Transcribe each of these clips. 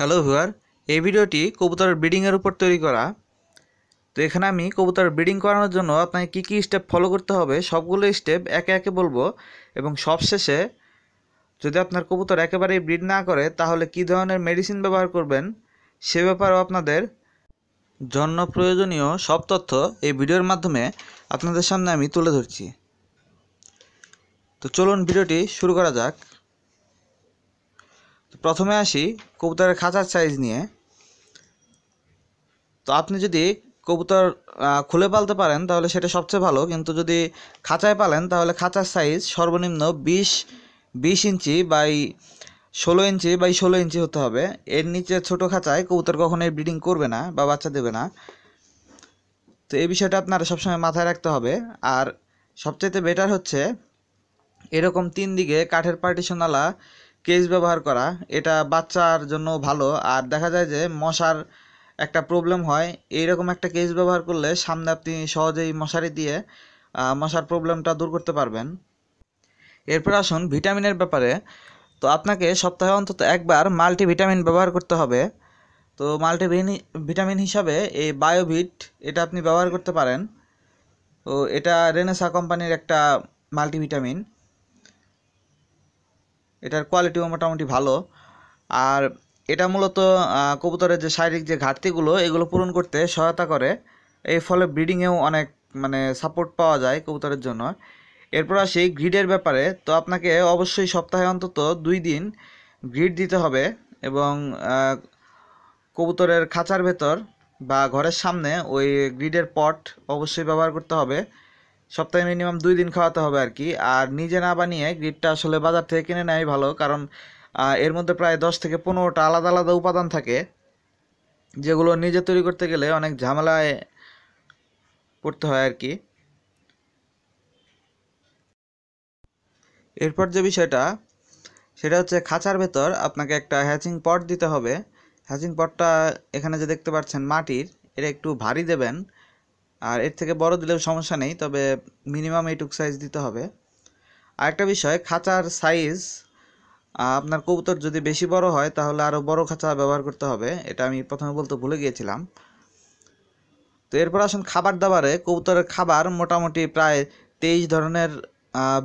hello viewer এই ভিডিওটি কবুতরের ব্রিডিংয়ের উপর তৈরি করা তো এখানে আমি কবুতরের ব্রিডিং করানোর জন্য আপনাকে কী কী স্টেপ ফলো করতে হবে সবগুলো স্টেপ একে একে বলবো এবং সবশেষে যদি আপনার কবুতর একেবারেই ব্রিড না করে তাহলে কি ধরনের মেডিসিন ব্যবহার করবেন সে ব্যাপারেও আপনাদের জন্য প্রয়োজনীয় সব তথ্য এই ভিডিওর মাধ্যমে আপনাদের সামনে আমি তুলে ধরছি তো চলুন ভিডিওটি শুরু করা যাক প্রথমে আসি কবুতরের খাঁচার সাইজ নিয়ে তো আপনি যদি কবুতর খুলে পালতে পারেন তাহলে সেটা সবচেয়ে ভালো কিন্তু যদি খাঁচায় পালেন তাহলে খাঁচার সাইজ সর্বনিম্ন বিশ বিশ ইঞ্চি বাই ষোলো ইঞ্চি বাই ষোলো ইঞ্চি হতে হবে এর নিচে ছোট খাঁচায় কবুতর কখনো ব্রিডিং করবে না বা বাচ্চা দেবে না তো এই বিষয়টা আপনারা সবসময় মাথায় রাখতে হবে আর সবচাইতে বেটার হচ্ছে এরকম তিন দিকে কাঠের পার্টিশনওয়ালা কেস ব্যবহার করা এটা বাচ্চার জন্য ভালো আর দেখা যায় যে মশার একটা প্রবলেম হয় এইরকম একটা কেস ব্যবহার করলে সামনে আপনি সহজেই মশারি দিয়ে মশার প্রবলেমটা দূর করতে পারবেন এরপর আসুন ভিটামিনের ব্যাপারে তো আপনাকে সপ্তাহে অন্তত একবার মাল্টিভিটামিন ব্যবহার করতে হবে তো মাল্টিভিন ভিটামিন হিসাবে এই বায়োভিট এটা আপনি ব্যবহার করতে পারেন তো এটা রেনেসা কোম্পানির একটা মাল্টিভিটামিন এটার কোয়ালিটিও মোটামুটি ভালো আর এটা মূলত কবুতরের যে শারীরিক যে ঘাটতিগুলো এগুলো পূরণ করতে সহায়তা করে এর ফলে ব্রিডিংয়েও অনেক মানে সাপোর্ট পাওয়া যায় কবুতরের জন্য এরপর আসি গ্রিডের ব্যাপারে তো আপনাকে অবশ্যই সপ্তাহে অন্তত দুই দিন গ্রিড দিতে হবে এবং কবুতরের খাঁচার ভেতর বা ঘরের সামনে ওই গ্রিডের পট অবশ্যই ব্যবহার করতে হবে সপ্তাহে মিনিমাম দুই দিন খাওয়াতে হবে আর কি আর নিজে না বানিয়ে গ্রিডটা আসলে বাজার থেকে কিনে নেয় ভালো কারণ এর মধ্যে প্রায় দশ থেকে পনেরোটা আলাদা আলাদা উপাদান থাকে যেগুলো নিজে তৈরি করতে গেলে অনেক ঝামেলায় পড়তে হয় আর কি এরপর যে বিষয়টা সেটা হচ্ছে খাঁচার ভেতর আপনাকে একটা হ্যাচিং পট দিতে হবে হ্যাচিং পটটা এখানে যে দেখতে পাচ্ছেন মাটির এটা একটু ভারী দেবেন আর এর থেকে বড় দিলেও সমস্যা নেই তবে মিনিমাম এইটুক সাইজ দিতে হবে আর একটা বিষয় খাঁচার সাইজ আপনার কবুতর যদি বেশি বড় হয় তাহলে আরও বড় খাঁচা ব্যবহার করতে হবে এটা আমি প্রথমে বলতে ভুলে গিয়েছিলাম তো এরপর আসুন খাবার দাবারে কবুতরের খাবার মোটামুটি প্রায় তেইশ ধরনের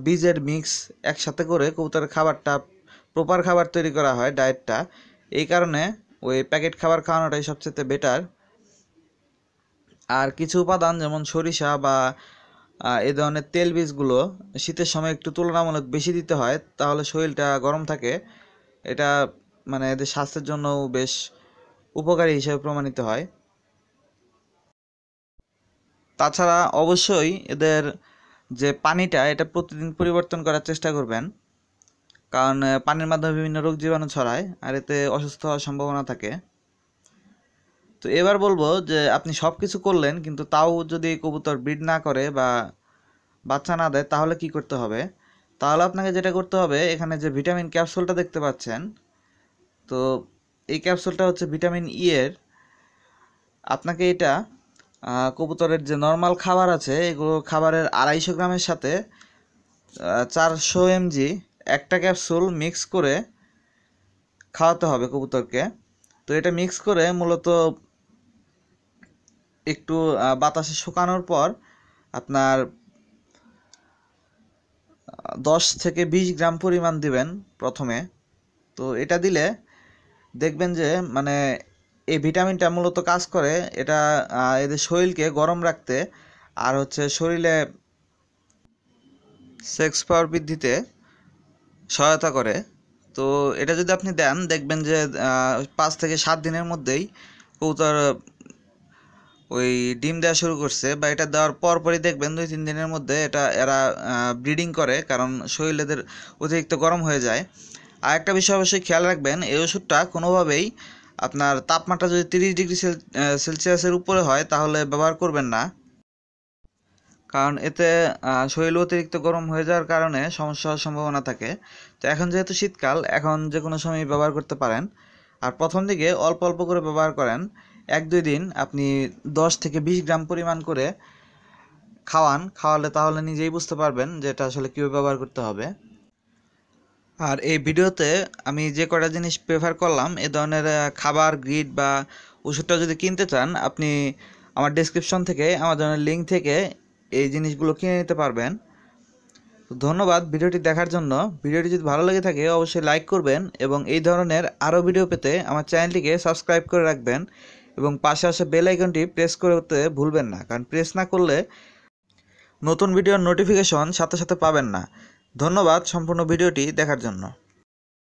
বীজের মিক্স একসাথে করে কবুতরের খাবারটা প্রপার খাবার তৈরি করা হয় ডায়েটটা এই কারণে ওই প্যাকেট খাবার খাওয়ানোটাই সবচেয়ে বেটার আর কিছু উপাদান যেমন সরিষা বা এ ধরনের তেল বীজগুলো শীতের সময় একটু তুলনামূলক বেশি দিতে হয় তাহলে শরীরটা গরম থাকে এটা মানে এদের স্বাস্থ্যের জন্যও বেশ উপকারী হিসেবে প্রমাণিত হয় তাছাড়া অবশ্যই এদের যে পানিটা এটা প্রতিদিন পরিবর্তন করার চেষ্টা করবেন কারণ পানির মাধ্যমে বিভিন্ন রোগ জীবাণু ছড়ায় আর এতে অসুস্থ হওয়ার সম্ভাবনা থাকে তো এবার বলবো যে আপনি সব কিছু করলেন কিন্তু তাও যদি কবুতর ব্রিড না করে বা বাচ্চা না দেয় তাহলে কি করতে হবে তাহলে আপনাকে যেটা করতে হবে এখানে যে ভিটামিন ক্যাপসুলটা দেখতে পাচ্ছেন তো এই ক্যাপসুলটা হচ্ছে ভিটামিন ই e এর আপনাকে এটা কবুতরের যে নর্মাল খাবার আছে এগুলো খাবারের আড়াইশো গ্রামের সাথে চারশো এমজি একটা ক্যাপসুল মিক্স করে খাওয়াতে হবে কবুতরকে তো এটা মিক্স করে মূলত একটু বাতাসে শুকানোর পর আপনার দশ থেকে বিশ গ্রাম পরিমাণ দিবেন প্রথমে তো এটা দিলে দেখবেন যে মানে এই ভিটামিনটা মূলত কাজ করে এটা এদের শরীরকে গরম রাখতে আর হচ্ছে শরীরে সেক্স পাওয়ার বৃদ্ধিতে সহায়তা করে তো এটা যদি আপনি দেন দেখবেন যে পাঁচ থেকে সাত দিনের মধ্যেই কৌতার ওই ডিম দেওয়া শুরু করছে বা এটা দেওয়ার পর পরই দেখবেন দুই তিন দিনের মধ্যে এটা এরা ব্রিডিং করে কারণ শরীরেদের অতিরিক্ত গরম হয়ে যায় আর একটা বিষয় অবশ্যই খেয়াল রাখবেন এই ওষুধটা কোনোভাবেই আপনার তাপমাত্রা যদি তিরিশ ডিগ্রি সেলসিয়াসের উপরে হয় তাহলে ব্যবহার করবেন না কারণ এতে শরীর অতিরিক্ত গরম হয়ে যাওয়ার কারণে সমস্যা হওয়ার সম্ভাবনা থাকে তো এখন যেহেতু শীতকাল এখন যে কোনো সময় ব্যবহার করতে পারেন আর প্রথম দিকে অল্প অল্প করে ব্যবহার করেন এক দুই দিন আপনি 10 থেকে 20 গ্রাম পরিমাণ করে খাওয়ান খাওয়ালে তাহলে নিজেই বুঝতে পারবেন যে এটা আসলে কীভাবে ব্যবহার করতে হবে আর এই ভিডিওতে আমি যে কটা জিনিস প্রেফার করলাম এ ধরনের খাবার গ্রিড বা ওষুধটা যদি কিনতে চান আপনি আমার ডিসক্রিপশন থেকে আমাজনের লিঙ্ক থেকে এই জিনিসগুলো কিনে নিতে পারবেন ধন্যবাদ ভিডিওটি দেখার জন্য ভিডিওটি যদি ভালো লেগে থাকে অবশ্যই লাইক করবেন এবং এই ধরনের আরও ভিডিও পেতে আমার চ্যানেলটিকে সাবস্ক্রাইব করে রাখবেন এবং পাশে আসা বেল আইকনটি প্রেস করতে ভুলবেন না কারণ প্রেস না করলে নতুন ভিডিওর নোটিফিকেশন সাথে সাথে পাবেন না ধন্যবাদ সম্পূর্ণ ভিডিওটি দেখার জন্য